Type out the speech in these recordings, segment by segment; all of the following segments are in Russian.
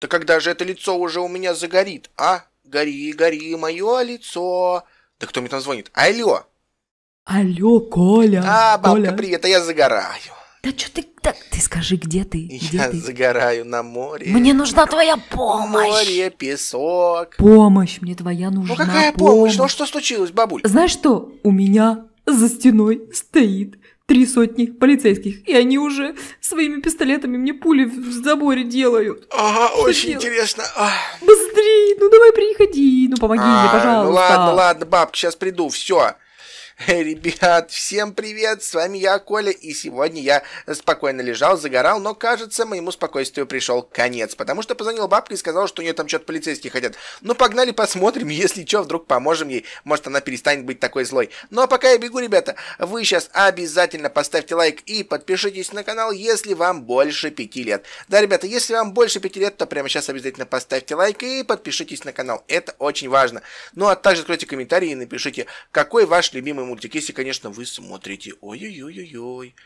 Да когда же это лицо уже у меня загорит, а? Гори, гори, мое лицо. Да кто мне там звонит? Алло. Алло, Коля. А, бабка, Коля. привет, а я загораю. Да что ты так? Ты скажи, где ты? Где я ты? загораю на море. Мне нужна твоя помощь. Море, песок. Помощь мне твоя ну, нужна. Ну какая помощь? Ну, помощь? Ну что случилось, бабуль? Знаешь что? У меня за стеной стоит Три сотни полицейских, и они уже своими пистолетами мне пули в заборе делают. Ага, Что очень делать? интересно. Быстрее, ну давай приходи, ну помоги а, мне, ну пожалуйста. Ну ладно, ладно, бабка, сейчас приду, все. Э, ребят, всем привет, с вами я, Коля, и сегодня я спокойно лежал, загорал, но, кажется, моему спокойствию пришел конец, потому что позвонил бабка и сказал, что у нее там что-то полицейские хотят. Ну, погнали посмотрим, если что, вдруг поможем ей, может, она перестанет быть такой злой. Ну, а пока я бегу, ребята, вы сейчас обязательно поставьте лайк и подпишитесь на канал, если вам больше пяти лет. Да, ребята, если вам больше пяти лет, то прямо сейчас обязательно поставьте лайк и подпишитесь на канал, это очень важно. Ну, а также откройте комментарии и напишите, какой ваш любимый мультик. Если, конечно, вы смотрите. Ой-ой-ой-ой-ой.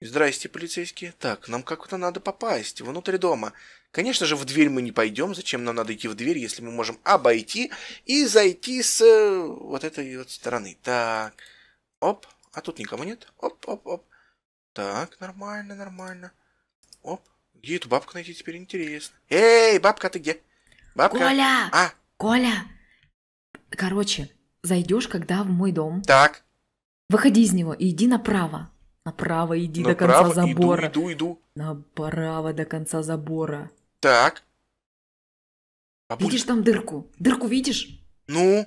Здрасте, полицейские. Так, нам как-то надо попасть внутрь дома. Конечно же, в дверь мы не пойдем. Зачем нам надо идти в дверь, если мы можем обойти и зайти с э, вот этой вот стороны? Так, оп. А тут никого нет. Оп, оп, оп. Так, нормально, нормально. Оп. Где эту бабку найти теперь интересно? Эй, бабка, ты где? Бабка. Коля! А? Коля! Короче, зайдешь, когда в мой дом. Так. Выходи из него и иди направо. Направо иди Но до конца забора. Иду, иду, иду. Направо до конца забора. Так. А видишь будет... там дырку? Дырку видишь? Ну?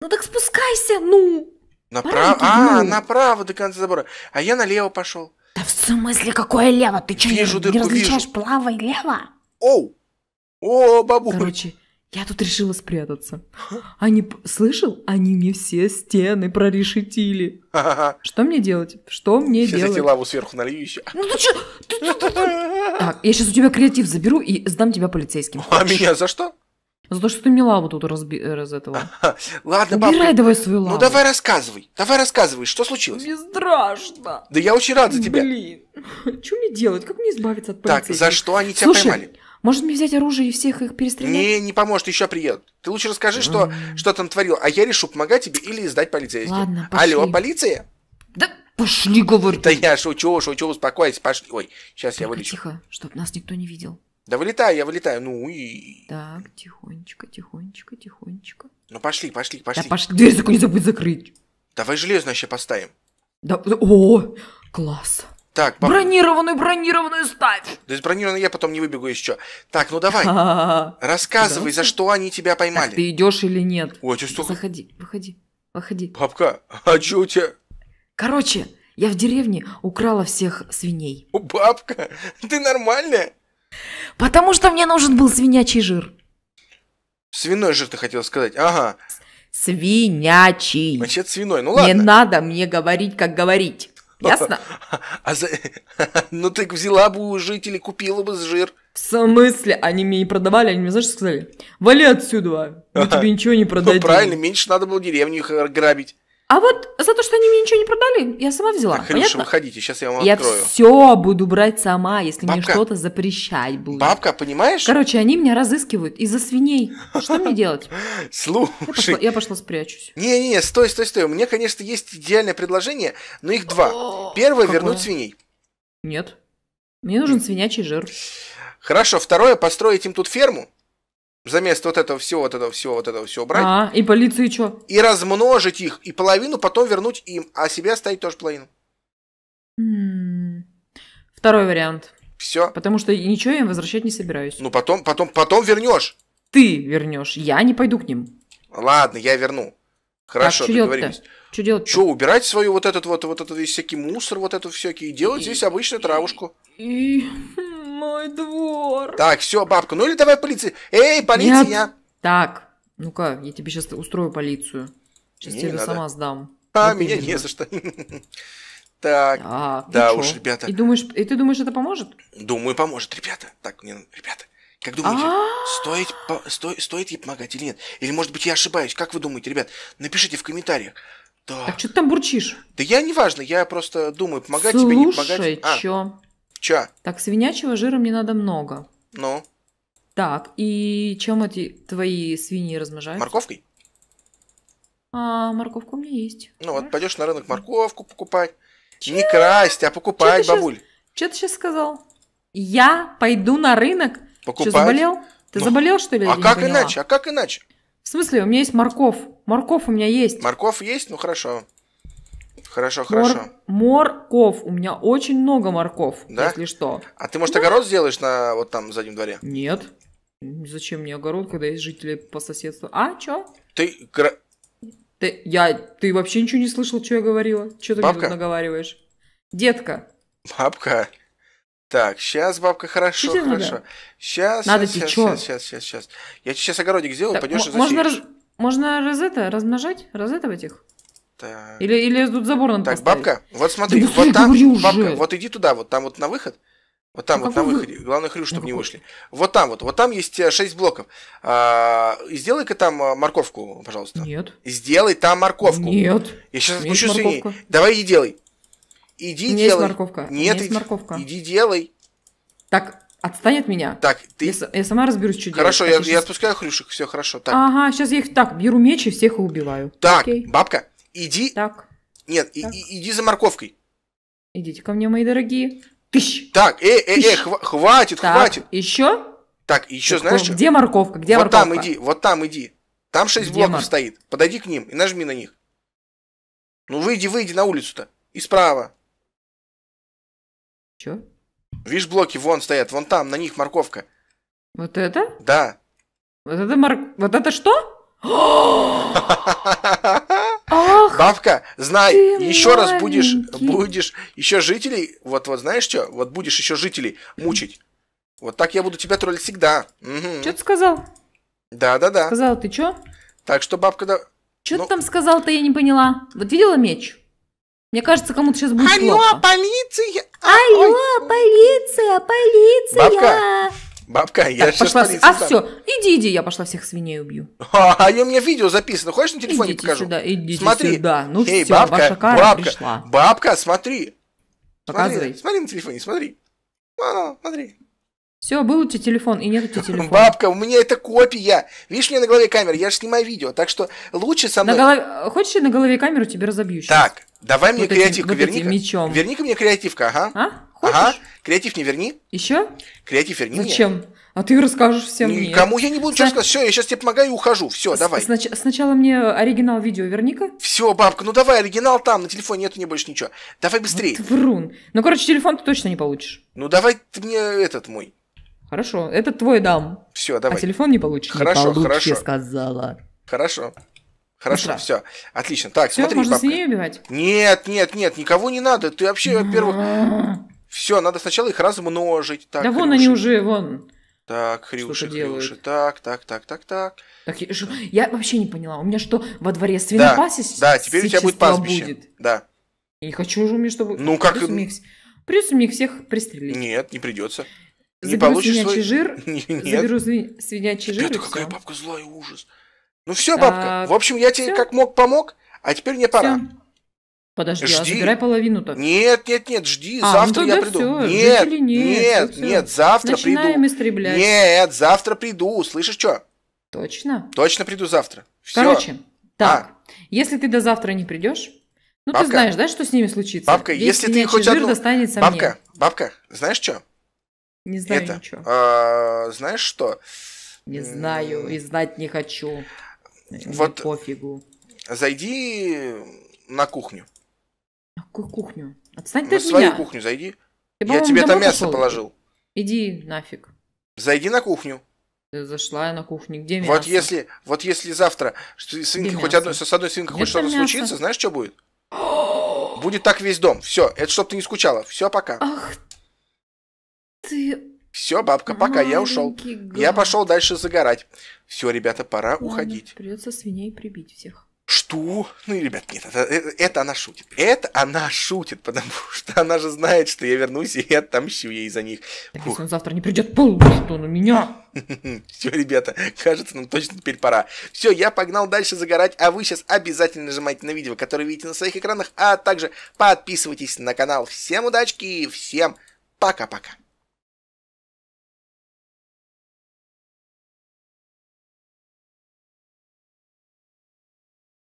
Ну так спускайся, ну! Направо? А, ну. направо до конца забора. А я налево пошел. Да в смысле, какое лево? Ты че вижу, не, дырку, не различаешь вижу. плавай лево? Оу! О, бабуль! Короче, я тут решила спрятаться. Они, слышал, они мне все стены прорешетили. Что мне делать? Что мне сейчас делать? Сейчас я лаву сверху налью еще. Ну ты что? Так, я сейчас у тебя креатив заберу и сдам тебя полицейским. А меня за что? За то, что ты мне лаву тут разби... Э, раз этого. Ладно, бабка. Убирай давай свою ну лаву. Ну давай рассказывай. Давай рассказывай, что случилось? Мне страшно. Да я очень рад за тебя. Блин, что мне делать? Как мне избавиться от полицейских? Так, за что они тебя поймали? Может мне взять оружие и всех их перестрелять? Не, не поможет, еще приедут. Ты лучше расскажи, что, что там творил, а я решу, помогать тебе или издать полицейским. Ладно, пошли. Алло, полиция? Да пошли, говорю. Да я шучу, шучу, успокойся, пошли. Ой, сейчас Только я вылечу. Тихо, чтобы нас никто не видел. Да вылетаю, я вылетаю, ну и... Так, тихонечко, тихонечко, тихонечко. Ну пошли, пошли, пошли. Да пошли, дверь не забудь закрыть. Давай железное еще поставим. Да, о, класс. Так, баб... Бронированную, бронированную ставь! То есть бронированную я потом не выбегу еще. Так, ну давай, рассказывай, за что они тебя поймали. ты идешь или нет? Ой, ты столько... Заходи, выходи, выходи. Папка, а что у тебя? Короче, я в деревне украла всех свиней. О, бабка, ты нормальная? Потому что мне нужен был свинячий жир. Свиной жир ты хотела сказать, ага. Свинячий. Вообще свиной, ну ладно. Не надо мне говорить, как говорить. Ну, а Ясно? А за... Ну ты взяла бы у жителей, купила бы жир. В смысле? Они мне не продавали, они мне, знаешь, что сказали, вали отсюда, а. мы тебе ничего не ну, продадим. Ну правильно, меньше надо было деревню грабить. А вот за то, что они мне ничего не продали, я сама взяла. Так, Хрюша, выходите, сейчас я вам я открою. Я все буду брать сама, если бабка, мне что-то запрещать будет. Бабка, понимаешь? Короче, они меня разыскивают из-за свиней. Что мне делать? Слушай. Я пошла, я пошла спрячусь. Не-не-не, стой, стой, стой. У меня, конечно, есть идеальное предложение, но их два. Первое – вернуть свиней. Нет. Мне нужен свинячий жир. Хорошо, второе – построить им тут ферму заместо вот этого всего, вот этого всего, вот этого всего брать. А, и полиции что? И размножить их, и половину потом вернуть им, а себе оставить тоже половину. Второй вариант. Все. Потому что ничего я им возвращать не собираюсь. Ну потом, потом, потом вернешь. Ты вернешь. Я не пойду к ним. Ладно, я верну. Хорошо, так, договорились. Что делать? Что, убирать свою вот этот вот, вот этот всякий мусор, вот эту всякий, и делать и, здесь обычную травушку. И мой двор. Так, все, бабка, ну или давай полиция. Эй, полиция! Нет. Так, ну-ка, я тебе сейчас устрою полицию. Сейчас тебе сама сдам. А, вот меня именно. не за что. Так, а, да уж, ребята. И думаешь, и ты думаешь, это поможет? Думаю, поможет, ребята. Так, мне, ребята, как думаете, стоит, по, сто, стоит ей помогать или нет? Или, может быть, я ошибаюсь? Как вы думаете, ребят? Напишите в комментариях. Так, так что ты там бурчишь? Да я неважно, я просто думаю, помогать Слушай, тебе, не помогать. А, Слушай, чё? А. Ча. Так, свинячего жира мне надо много. Ну? Так, и чем эти твои свиньи размножаются? Морковкой? А, морковка у меня есть. Ну Хорошо. вот, пойдешь на рынок морковку покупать. Не красть, а покупать, Че бабуль. Сейчас... Что ты сейчас сказал? Я пойду на рынок? Покупать? Что, заболел? Ты ну, заболел, что ли? А как поняла? иначе? А как иначе? В смысле, у меня есть морковь. Морковь у меня есть. Морковь есть? Ну хорошо. Хорошо, хорошо. Мор... Морков. У меня очень много морков, да? если что. А ты, может, да. огород сделаешь на вот там заднем дворе? Нет. Зачем мне огород, когда есть жители по соседству? А, чё? Ты... Ты, я, ты вообще ничего не слышал, что я говорила? Что ты бабка? мне тут наговариваешь? Детка. Бабка? Так, сейчас, бабка, хорошо, Чуть хорошо. Сейчас, надо сейчас, сейчас, сейчас, сейчас, сейчас. Я сейчас огородик сделаю, так, пойдешь и засеешь. Можно, раз, можно раз это, размножать, разэтовать их? Так. Или, или тут забор надо Так, поставить. бабка, вот смотри, да вот там, бабка, уже. вот иди туда, вот там вот на выход. Вот там ну, вот на выходе. Вы... Главное, хрю, чтобы ну, не вышли. Вот там вот. Вот там есть 6 э, блоков. А, сделай-ка там э, морковку, пожалуйста. Нет. Сделай там морковку. Нет. Я сейчас отпущу свиней. Давай и делай. Иди У делай. Есть морковка. Нет, У меня есть морковка. Иди делай. Так, отстань от меня. Так, ты... Я, я сама разберусь, что хорошо, делать. Хорошо, я, я сейчас... отпускаю хрюшек, все хорошо. Так. Ага, сейчас я их так, беру меч и всех и убиваю. Так, Окей. бабка, Иди... Так. Нет, так. И, и, иди за морковкой. Идите ко мне, мои дорогие. Тыщ. Так, э, э, э, хва- хватит, так, хватит. Еще? Так, еще так, знаешь где что? морковка? Где вот морковка? Вот там иди, вот там иди. Там 6 где блоков мор... стоит. Подойди к ним и нажми на них. Ну выйди, выйди на улицу-то. И справа. Че? Видишь, блоки вон стоят, вон там, на них морковка. Вот это? Да. Вот это мор... Вот это что? Бабка, знай, Ты еще маленький. раз будешь, будешь еще жителей, вот, вот знаешь что, вот будешь еще жителей мучить. Вот так я буду тебя троллить всегда. Угу. Что ты сказал? Да, да, да. Сказал ты что? Так что бабка да. Что ну... ты там сказал-то, я не поняла. Вот видела меч? Мне кажется, кому-то сейчас будет Алло, плохо. полиция! Алло, Ой. полиция, полиция! Бабка, Бабка, я так, сейчас пошла... А все, иди, иди, я пошла всех свиней убью. А, а у меня видео записано, хочешь на телефоне идите покажу? Сюда, идите смотри. сюда, ну Эй, все, бабка, ваша кара бабка, пришла. Бабка, смотри. Показывай. Смотри, смотри на телефоне, смотри. Вон, а, смотри. Все, был у тебя телефон, и нет у тебя телефона. Бабка, у меня это копия. Видишь, у меня на голове камера, я же снимаю видео, так что лучше со мной... На голов... Хочешь, я на голове камеру тебе разобью сейчас? Так, давай вот мне эти, креативку, вот верни-ка. Мечом. Верни-ка мне креативка, ага. А? Хочешь? Ага, креатив не верни. Еще? Креатив верни Зачем? Мне. А ты расскажешь всем Никому мне. Никому я не буду Сна... сказать. Все, я сейчас тебе помогаю и ухожу. Все, давай. Снач... Сначала мне оригинал видео верни-ка. Все, бабка, ну давай, оригинал там, на телефоне нету, не больше ничего. Давай быстрее. Вот врун. Ну, короче, телефон ты точно не получишь. Ну, давай ты мне этот мой. Хорошо, это твой дам. Все, давай. А телефон не получишь. Хорошо, не хорошо. Я сказала. Хорошо. Хорошо, ну, все. Отлично. Так, все, смотри, можно бабка. с ней убивать? Нет, нет, нет, никого не надо. Ты вообще, во-первых... А. Все, надо сначала их размножить. Так, да хрюши. вон они уже, вон. Так, хрюши, хрюши. Так, так, так, так, так. так я вообще не поняла. У меня что, во дворе свинопасись? Да, да, теперь у тебя будет пастбище. Будет. Да. Я не хочу уже у меня чтобы... Ну, как... Придется мне их, придется мне их всех пристрелить. Нет, не придется. Не заберу получишь свинячий свой... жир. Нет. Заберу свинячий жир. Это какая бабка злая, ужас. Ну все, бабка. А, В общем, я тебе как мог помог, а теперь мне пора. Подожди, а жди. а забирай половину-то. Нет, нет, нет, жди, а, ну завтра ну я приду. Все, нет, жители, нет, нет, все. нет, завтра Начинаем приду. истреблять. Нет, завтра приду, слышишь что? Точно? Точно приду завтра. Все. Короче, так, а. если ты до завтра не придешь, ну бабка, ты знаешь, да, что с ними случится? Бабка, Весь если ты хоть жир одну... достанется бабка, мне. Бабка, бабка, знаешь что? Не знаю Это, ничего. А, знаешь что? Не знаю и знать не хочу. Вот Мне пофигу. Зайди на кухню. На какую кухню? Отстань ты на от свою меня. кухню зайди. Ты, я тебе там мясо пошел? положил. Иди нафиг. Зайди на кухню. Ты зашла я на кухню. Где мясо? Вот если, вот если завтра свинка хоть одной, с одной свинкой хоть что-то случится, знаешь, что будет? будет так весь дом. Все, это чтоб ты не скучала. Все, пока. Ах ты... Все, бабка, пока, я ушел. Я пошел дальше загорать. Все, ребята, пора Ладно, уходить. Придется свиней прибить всех. Что? Ну ребят, нет, это, э, это она шутит. Это она шутит, потому что она же знает, что я вернусь и отомщу ей за них. Так, Фух. если он завтра не придет, что он у меня. Все, ребята, кажется, нам точно теперь пора. Все, я погнал дальше загорать, а вы сейчас обязательно нажимайте на видео, которое видите на своих экранах, а также подписывайтесь на канал. Всем удачки и всем пока-пока.